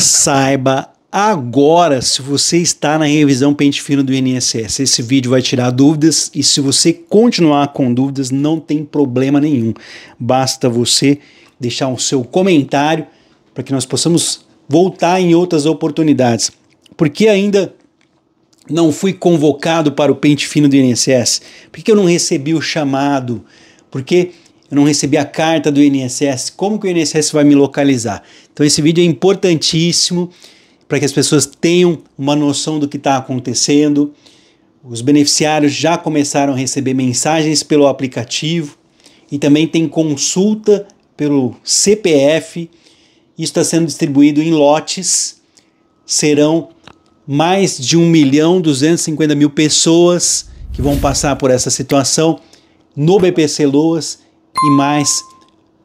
Saiba agora se você está na revisão pente fino do INSS. Esse vídeo vai tirar dúvidas e se você continuar com dúvidas, não tem problema nenhum. Basta você deixar o seu comentário para que nós possamos voltar em outras oportunidades. Porque ainda não fui convocado para o pente fino do INSS? Porque eu não recebi o chamado? Porque eu não recebi a carta do INSS? Como que o INSS vai me localizar? Então esse vídeo é importantíssimo para que as pessoas tenham uma noção do que está acontecendo. Os beneficiários já começaram a receber mensagens pelo aplicativo e também tem consulta pelo CPF. Isso está sendo distribuído em lotes. Serão mais de 1 milhão 250 mil pessoas que vão passar por essa situação no BPC Loas e mais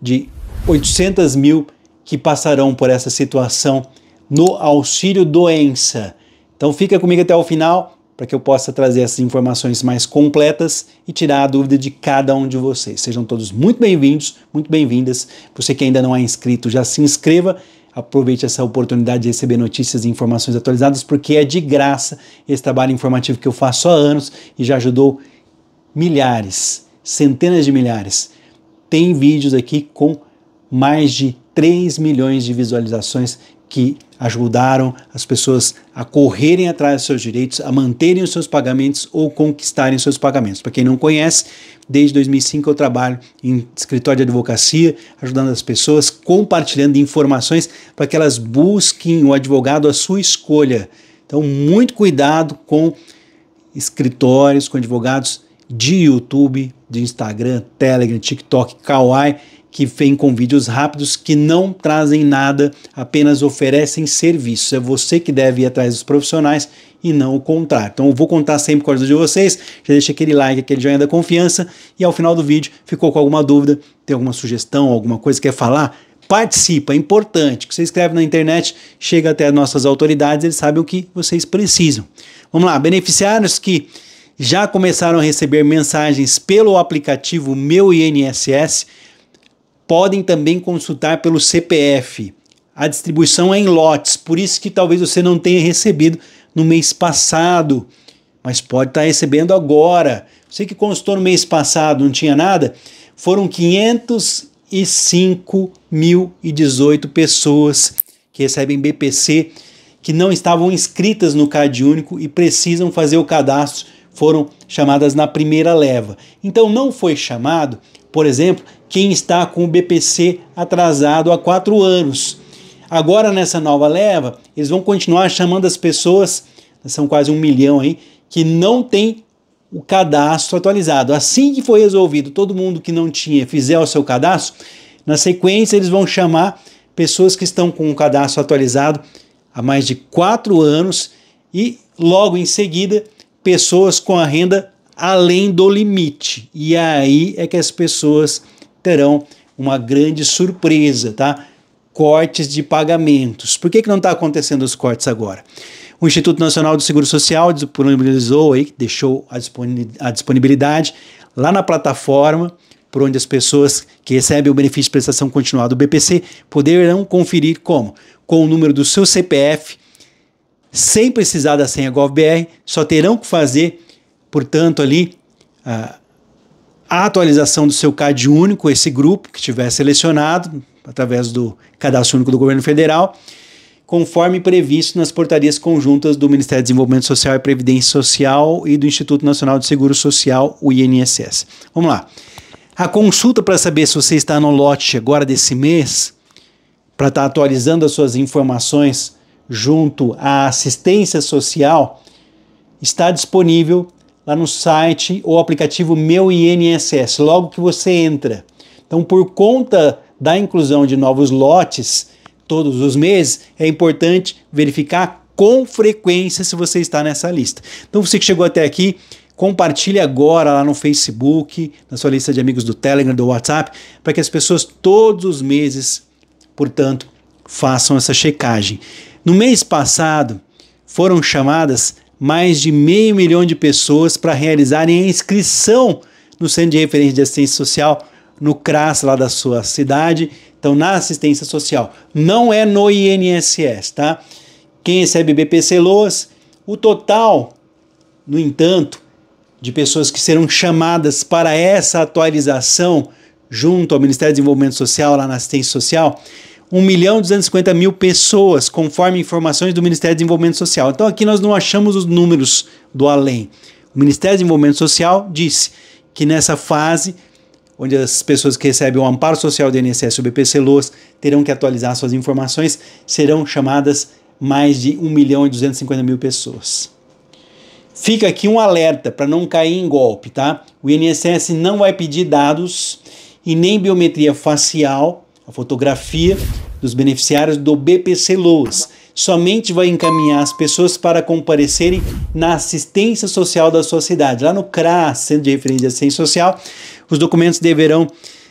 de 800 mil que passarão por essa situação no auxílio doença. Então fica comigo até o final para que eu possa trazer essas informações mais completas e tirar a dúvida de cada um de vocês. Sejam todos muito bem-vindos, muito bem-vindas. Você que ainda não é inscrito, já se inscreva. Aproveite essa oportunidade de receber notícias e informações atualizadas, porque é de graça esse trabalho informativo que eu faço há anos e já ajudou milhares, centenas de milhares. Tem vídeos aqui com mais de 3 milhões de visualizações que ajudaram as pessoas a correrem atrás dos seus direitos, a manterem os seus pagamentos ou conquistarem os seus pagamentos. Para quem não conhece, desde 2005 eu trabalho em escritório de advocacia, ajudando as pessoas, compartilhando informações para que elas busquem o advogado à sua escolha. Então, muito cuidado com escritórios, com advogados de YouTube, de Instagram, Telegram, TikTok, Kawaii, que vem com vídeos rápidos que não trazem nada, apenas oferecem serviços. É você que deve ir atrás dos profissionais e não o contrário. Então eu vou contar sempre com a ajuda de vocês, já deixa aquele like, aquele joinha da confiança e ao final do vídeo, ficou com alguma dúvida, tem alguma sugestão, alguma coisa que quer falar? Participa, é importante. que você escreve na internet chega até as nossas autoridades, eles sabem o que vocês precisam. Vamos lá, beneficiários que já começaram a receber mensagens pelo aplicativo Meu INSS podem também consultar pelo CPF. A distribuição é em lotes, por isso que talvez você não tenha recebido no mês passado, mas pode estar recebendo agora. Você que consultou no mês passado, não tinha nada? Foram 505.018 pessoas que recebem BPC que não estavam inscritas no CAD único e precisam fazer o cadastro, foram chamadas na primeira leva. Então não foi chamado, por exemplo, quem está com o BPC atrasado há quatro anos. Agora, nessa nova leva, eles vão continuar chamando as pessoas, são quase um milhão aí, que não tem o cadastro atualizado. Assim que for resolvido, todo mundo que não tinha fizer o seu cadastro, na sequência eles vão chamar pessoas que estão com o cadastro atualizado há mais de quatro anos e logo em seguida pessoas com a renda além do limite. E aí é que as pessoas terão uma grande surpresa, tá? Cortes de pagamentos. Por que, que não está acontecendo os cortes agora? O Instituto Nacional do Seguro Social disponibilizou aí, deixou a disponibilidade lá na plataforma por onde as pessoas que recebem o benefício de prestação continuada do BPC poderão conferir como? Com o número do seu CPF, sem precisar da senha GovBR, só terão que fazer Portanto, ali, a, atualização do seu CAD único, esse grupo que tiver selecionado, através do cadastro único do governo federal, conforme previsto nas portarias conjuntas do Ministério do Desenvolvimento Social e Previdência Social e do Instituto Nacional de Seguro Social, o INSS. Vamos lá. A consulta para saber se você está no lote agora desse mês, para estar tá atualizando as suas informações junto à assistência social, está disponível lá no site ou aplicativo Meu INSS, logo que você entra. Então, por conta da inclusão de novos lotes todos os meses, é importante verificar com frequência se você está nessa lista. Então, você que chegou até aqui, compartilhe agora lá no Facebook, na sua lista de amigos do Telegram, do WhatsApp, para que as pessoas todos os meses, portanto, façam essa checagem. No mês passado, foram chamadas mais de meio milhão de pessoas para realizarem a inscrição no Centro de Referência de Assistência Social, no CRAS lá da sua cidade. Então, na assistência social. Não é no INSS, tá? Quem recebe BPC Loas, o total, no entanto, de pessoas que serão chamadas para essa atualização junto ao Ministério do Desenvolvimento Social, lá na assistência social, 1 milhão e 250 mil pessoas, conforme informações do Ministério do Desenvolvimento Social. Então aqui nós não achamos os números do além. O Ministério do Desenvolvimento Social disse que nessa fase, onde as pessoas que recebem o amparo social do INSS o BPC Loas terão que atualizar suas informações, serão chamadas mais de 1 milhão e 250 mil pessoas. Fica aqui um alerta para não cair em golpe, tá? O INSS não vai pedir dados e nem biometria facial, a fotografia, dos beneficiários do BPC Loas. Somente vai encaminhar as pessoas para comparecerem na assistência social da sua cidade. Lá no CRAS, Centro de Referência de Assistência Social, os documentos deverão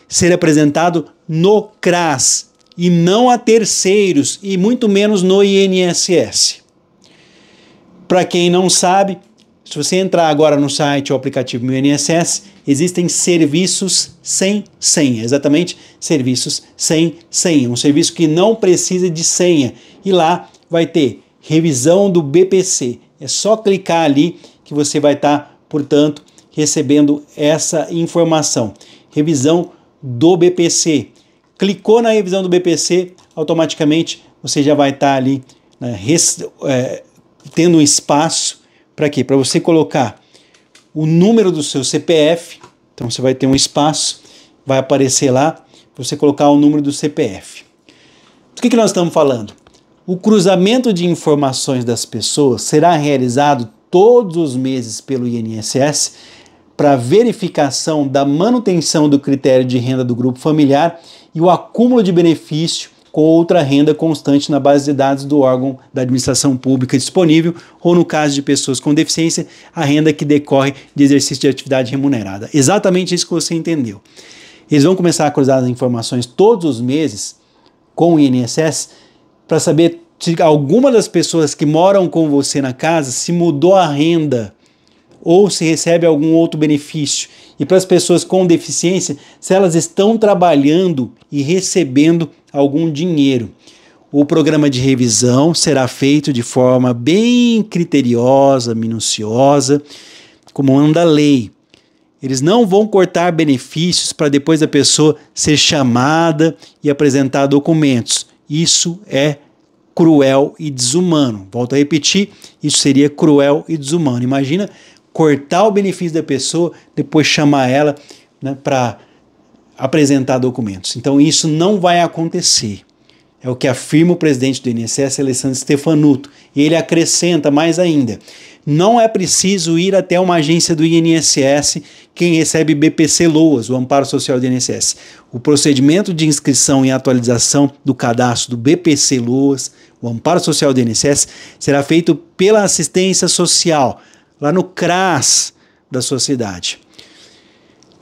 ser apresentados no CRAS e não a terceiros e muito menos no INSS. Para quem não sabe, se você entrar agora no site ou aplicativo Meu INSS, existem serviços sem senha, exatamente serviços sem senha, um serviço que não precisa de senha. E lá vai ter revisão do BPC. É só clicar ali que você vai estar, tá, portanto, recebendo essa informação. Revisão do BPC. Clicou na revisão do BPC, automaticamente você já vai estar tá ali né, é, tendo um espaço para quê? Para você colocar o número do seu CPF. Então você vai ter um espaço, vai aparecer lá, você colocar o número do CPF. Do que, que nós estamos falando? O cruzamento de informações das pessoas será realizado todos os meses pelo INSS para verificação da manutenção do critério de renda do grupo familiar e o acúmulo de benefício com outra renda constante na base de dados do órgão da administração pública disponível, ou no caso de pessoas com deficiência, a renda que decorre de exercício de atividade remunerada. Exatamente isso que você entendeu. Eles vão começar a cruzar as informações todos os meses com o INSS para saber se alguma das pessoas que moram com você na casa se mudou a renda ou se recebe algum outro benefício. E para as pessoas com deficiência, se elas estão trabalhando e recebendo algum dinheiro. O programa de revisão será feito de forma bem criteriosa, minuciosa, como anda a lei. Eles não vão cortar benefícios para depois a pessoa ser chamada e apresentar documentos. Isso é cruel e desumano. Volto a repetir, isso seria cruel e desumano. Imagina cortar o benefício da pessoa, depois chamar ela né, para apresentar documentos. Então isso não vai acontecer. É o que afirma o presidente do INSS, Alessandro Stefanuto. E ele acrescenta mais ainda: não é preciso ir até uma agência do INSS quem recebe BPC Loas, o Amparo Social do INSS. O procedimento de inscrição e atualização do cadastro do BPC Loas, o Amparo Social do INSS, será feito pela assistência social lá no CRAS da sua cidade.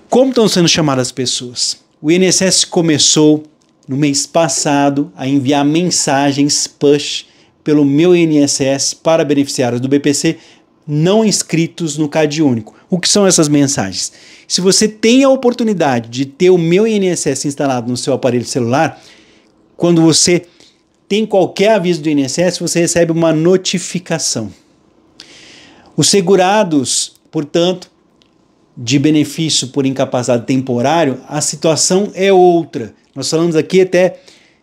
Como estão sendo chamadas as pessoas? O INSS começou no mês passado a enviar mensagens push pelo meu INSS para beneficiários do BPC não inscritos no CAD único. O que são essas mensagens? Se você tem a oportunidade de ter o meu INSS instalado no seu aparelho celular, quando você tem qualquer aviso do INSS, você recebe uma notificação. Os segurados, portanto, de benefício por incapacidade temporário, a situação é outra. Nós falamos aqui até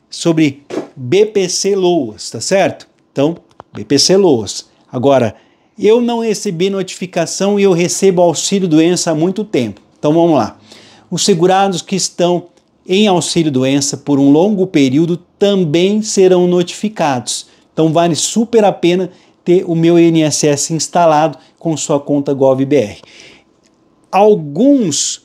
sobre BPC Loas, tá certo? Então, BPC Loas. Agora, eu não recebi notificação e eu recebo auxílio doença há muito tempo. Então vamos lá. Os segurados que estão em auxílio doença por um longo período também serão notificados. Então vale super a pena ter o meu INSS instalado com sua conta GovBR. Alguns,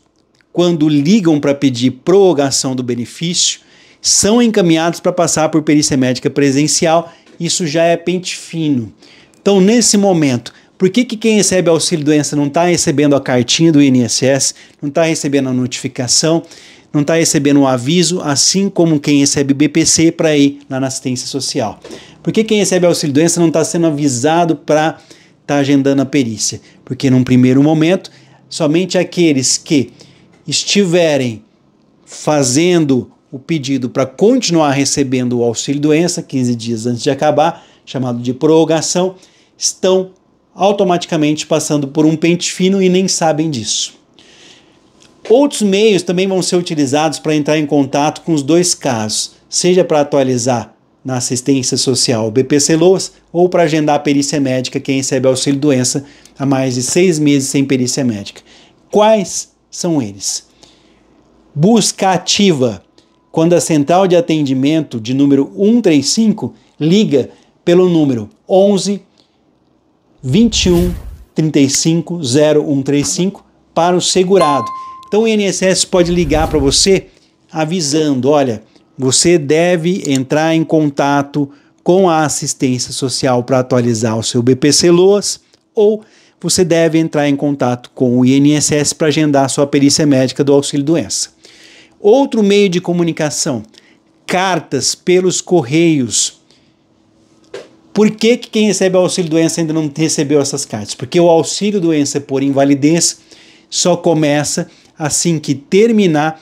quando ligam para pedir prorrogação do benefício, são encaminhados para passar por perícia médica presencial. Isso já é pente fino. Então, nesse momento, por que, que quem recebe auxílio doença não está recebendo a cartinha do INSS, não está recebendo a notificação? não está recebendo um aviso, assim como quem recebe BPC para ir lá na assistência social. Porque quem recebe auxílio-doença não está sendo avisado para estar tá agendando a perícia? Porque num primeiro momento, somente aqueles que estiverem fazendo o pedido para continuar recebendo o auxílio-doença 15 dias antes de acabar, chamado de prorrogação, estão automaticamente passando por um pente fino e nem sabem disso. Outros meios também vão ser utilizados para entrar em contato com os dois casos, seja para atualizar na assistência social BPC Loas ou para agendar a perícia médica quem recebe auxílio doença há mais de seis meses sem perícia médica. Quais são eles? Busca ativa. Quando a central de atendimento de número 135 liga pelo número 11 21 35 0135 para o segurado então o INSS pode ligar para você avisando, olha, você deve entrar em contato com a assistência social para atualizar o seu BPC Loas ou você deve entrar em contato com o INSS para agendar sua perícia médica do auxílio doença. Outro meio de comunicação, cartas pelos correios. Por que, que quem recebe auxílio doença ainda não recebeu essas cartas? Porque o auxílio doença por invalidez só começa assim que terminar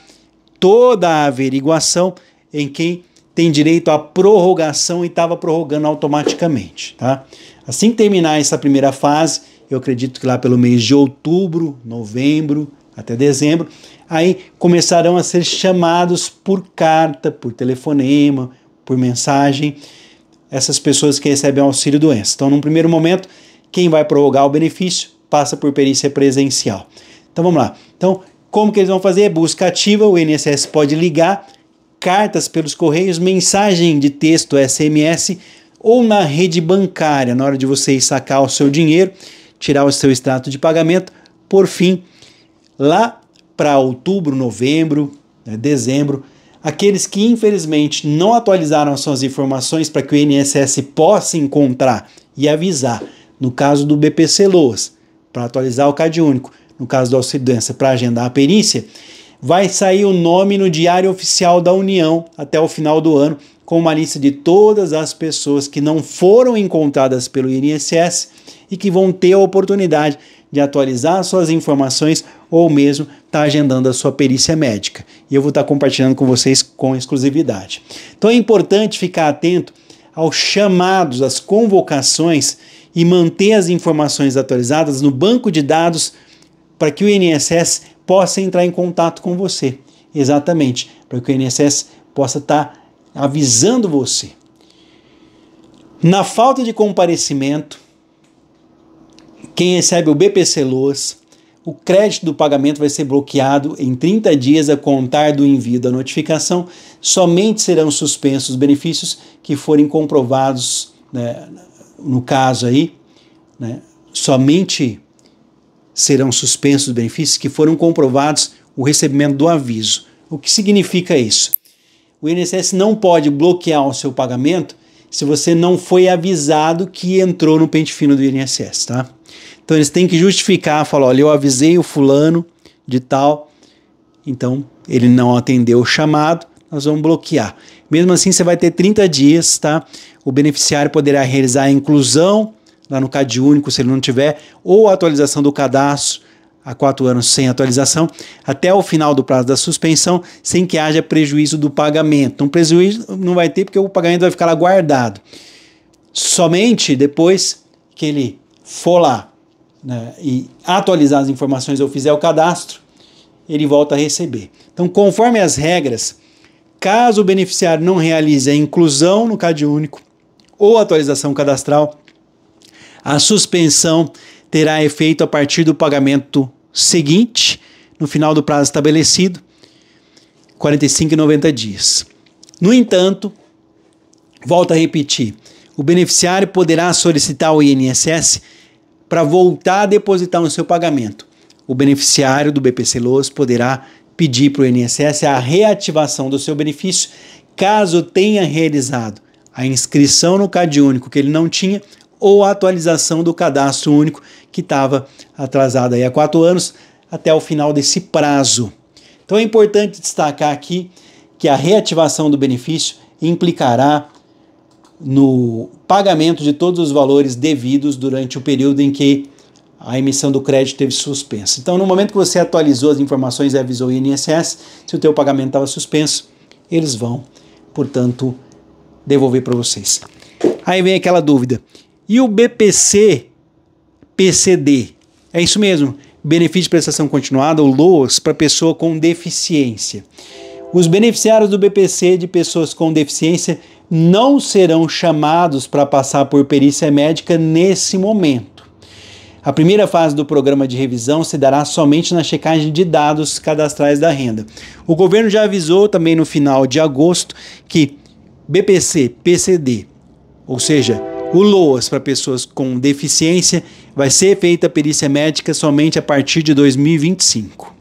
toda a averiguação em quem tem direito à prorrogação e estava prorrogando automaticamente, tá? Assim que terminar essa primeira fase, eu acredito que lá pelo mês de outubro, novembro, até dezembro, aí começarão a ser chamados por carta, por telefonema, por mensagem, essas pessoas que recebem auxílio doença. Então, num primeiro momento, quem vai prorrogar o benefício passa por perícia presencial. Então vamos lá. Então, como que eles vão fazer? Busca ativa, o INSS pode ligar, cartas pelos correios, mensagem de texto, SMS, ou na rede bancária, na hora de você sacar o seu dinheiro, tirar o seu extrato de pagamento. Por fim, lá para outubro, novembro, né, dezembro, aqueles que infelizmente não atualizaram suas informações para que o INSS possa encontrar e avisar, no caso do BPC Loas, para atualizar o CadÚnico, no caso do auxílio doença, para agendar a perícia, vai sair o nome no Diário Oficial da União até o final do ano, com uma lista de todas as pessoas que não foram encontradas pelo INSS e que vão ter a oportunidade de atualizar suas informações ou mesmo estar tá agendando a sua perícia médica. E eu vou estar tá compartilhando com vocês com exclusividade. Então é importante ficar atento aos chamados, às convocações e manter as informações atualizadas no banco de dados para que o INSS possa entrar em contato com você. Exatamente, para que o INSS possa estar tá avisando você. Na falta de comparecimento, quem recebe o BPC Loas, o crédito do pagamento vai ser bloqueado em 30 dias a contar do envio da notificação. Somente serão suspensos os benefícios que forem comprovados, né, no caso aí, né, somente serão suspensos os benefícios que foram comprovados o recebimento do aviso. O que significa isso? O INSS não pode bloquear o seu pagamento se você não foi avisado que entrou no pente fino do INSS, tá? Então eles têm que justificar, falar, olha, eu avisei o fulano de tal, então ele não atendeu o chamado, nós vamos bloquear. Mesmo assim, você vai ter 30 dias, tá? O beneficiário poderá realizar a inclusão, lá no CAD único, se ele não tiver, ou a atualização do cadastro há quatro anos sem atualização, até o final do prazo da suspensão, sem que haja prejuízo do pagamento. Então, prejuízo não vai ter porque o pagamento vai ficar lá guardado. Somente depois que ele for lá né, e atualizar as informações ou fizer o cadastro, ele volta a receber. Então, conforme as regras, caso o beneficiário não realize a inclusão no CAD único ou atualização cadastral, a suspensão terá efeito a partir do pagamento seguinte, no final do prazo estabelecido, 45 e 90 dias. No entanto, volto a repetir, o beneficiário poderá solicitar ao INSS para voltar a depositar no seu pagamento. O beneficiário do BPC Loas poderá pedir para o INSS a reativação do seu benefício caso tenha realizado a inscrição no CadÚnico que ele não tinha ou a atualização do cadastro único que estava atrasada há quatro anos até o final desse prazo. Então é importante destacar aqui que a reativação do benefício implicará no pagamento de todos os valores devidos durante o período em que a emissão do crédito teve suspensa. Então, no momento que você atualizou as informações e avisou o INSS, se o teu pagamento estava suspenso, eles vão, portanto, devolver para vocês. Aí vem aquela dúvida: e o BPC PCD? É isso mesmo, benefício de prestação continuada, ou LOAS, para pessoa com deficiência. Os beneficiários do BPC de pessoas com deficiência não serão chamados para passar por perícia médica nesse momento. A primeira fase do programa de revisão se dará somente na checagem de dados cadastrais da renda. O governo já avisou também no final de agosto que BPC, PCD, ou seja, o LOAS para pessoas com deficiência vai ser feita a perícia médica somente a partir de 2025.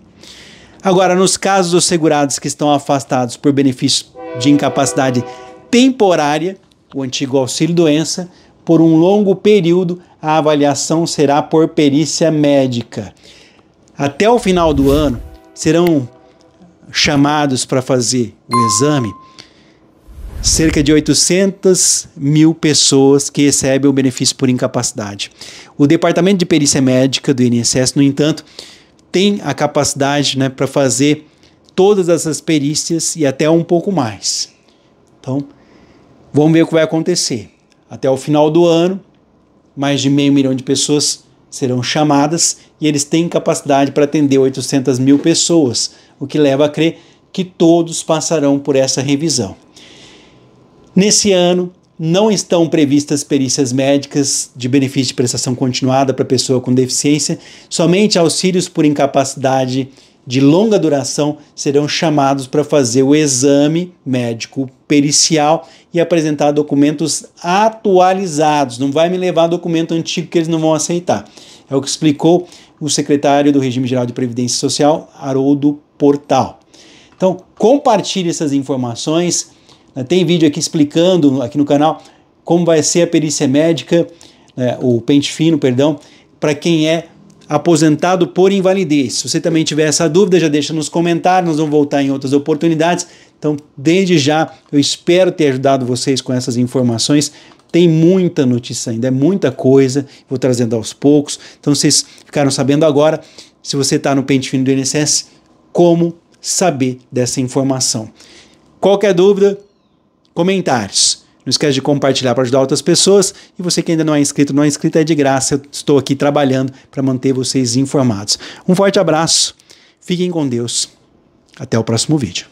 Agora, nos casos dos segurados que estão afastados por benefício de incapacidade temporária, o antigo auxílio-doença, por um longo período, a avaliação será por perícia médica. Até o final do ano, serão chamados para fazer o exame cerca de 800 mil pessoas que recebem o benefício por incapacidade. O Departamento de Perícia Médica do INSS, no entanto, tem a capacidade né, para fazer todas essas perícias e até um pouco mais. Então, vamos ver o que vai acontecer. Até o final do ano, mais de meio milhão de pessoas serão chamadas e eles têm capacidade para atender 800 mil pessoas, o que leva a crer que todos passarão por essa revisão. Nesse ano, não estão previstas perícias médicas de benefício de prestação continuada para pessoa com deficiência, somente auxílios por incapacidade de longa duração serão chamados para fazer o exame médico pericial e apresentar documentos atualizados. Não vai me levar documento antigo que eles não vão aceitar. É o que explicou o secretário do Regime Geral de Previdência Social, Haroldo Portal. Então, compartilhe essas informações né, tem vídeo aqui explicando aqui no canal como vai ser a perícia médica, né, o pente fino, perdão, para quem é aposentado por invalidez. Se você também tiver essa dúvida, já deixa nos comentários, nós vamos voltar em outras oportunidades. Então, desde já, eu espero ter ajudado vocês com essas informações. Tem muita notícia ainda, é muita coisa, vou trazendo aos poucos. Então, vocês ficaram sabendo agora, se você está no pente fino do INSS, como saber dessa informação. Qualquer dúvida, comentários. Não esquece de compartilhar para ajudar outras pessoas. E você que ainda não é inscrito, não é inscrito, é de graça. Eu estou aqui trabalhando para manter vocês informados. Um forte abraço, fiquem com Deus. Até o próximo vídeo.